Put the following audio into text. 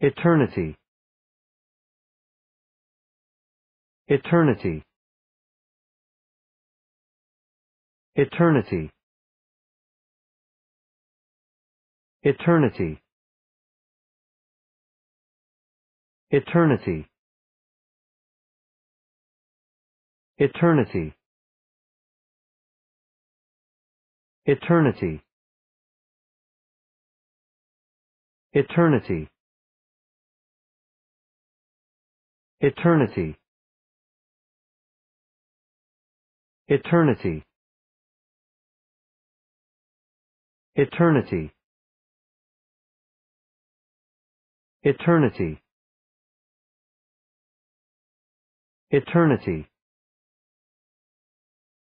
Eternity. Eternity. Eternity. Eternity. Eternity. Eternity. Eternity. Eternity. Eternity. Eternity. Eternity. Eternity. Eternity.